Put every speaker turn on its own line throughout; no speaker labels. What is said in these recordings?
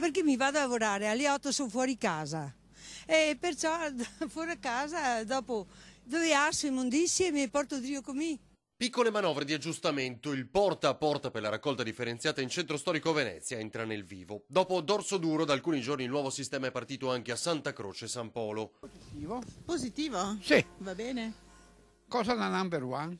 perché mi vado a lavorare, alle 8 sono fuori casa e perciò fuori casa dopo dove asso immondizie e mi porto Dio con me.
Piccole manovre di aggiustamento, il porta a porta per la raccolta differenziata in centro storico Venezia entra nel vivo. Dopo dorso duro, da alcuni giorni il nuovo sistema è partito anche a Santa Croce San Polo. Positivo?
Positivo? Sì. Va bene. Cosa da number one?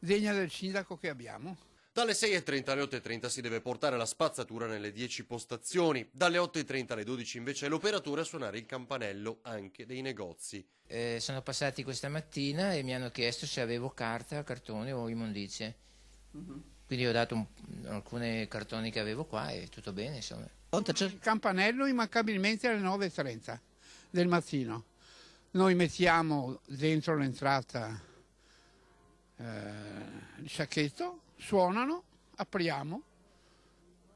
Degna del sindaco che abbiamo.
Dalle 6.30 alle 8.30 si deve portare la spazzatura nelle 10 postazioni, dalle 8.30 alle 12 invece è l'operatore a suonare il campanello anche dei negozi.
Eh, sono passati questa mattina e mi hanno chiesto se avevo carta, cartone o immondizie. Mm-hmm. Quindi ho dato un, alcune cartoni che avevo qua e tutto bene insomma. Il campanello immancabilmente alle 9.30 del mattino. Noi mettiamo dentro l'entrata eh, il sacchetto suonano, apriamo,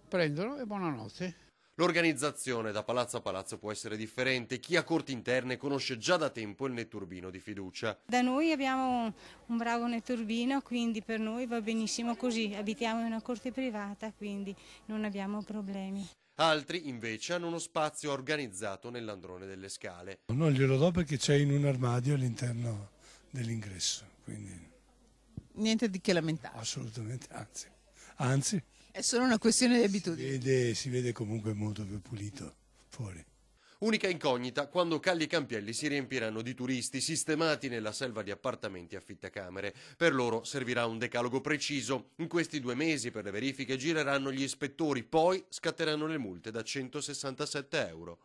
prendono e buonanotte.
L'organizzazione da palazzo a palazzo può essere differente. Chi ha corti interne conosce già da tempo il netturbino di fiducia.
Da noi abbiamo un, bravo netturbino, quindi per noi va benissimo così. Abitiamo in una corte privata, quindi non abbiamo problemi.
Altri invece hanno uno spazio organizzato nell'androne delle scale.
Non glielo do perché c'è in un armadio all'interno dell'ingresso, quindi Niente di che lamentare. Assolutamente, anzi. anzi è solo una questione di abitudini. Si vede, si vede comunque molto più pulito fuori.
Unica incognita quando Calli e Campielli si riempiranno di turisti sistemati nella selva di appartamenti camere. Per loro servirà un decalogo preciso. In questi due mesi per le verifiche gireranno gli ispettori, poi scatteranno le multe da 167 euro.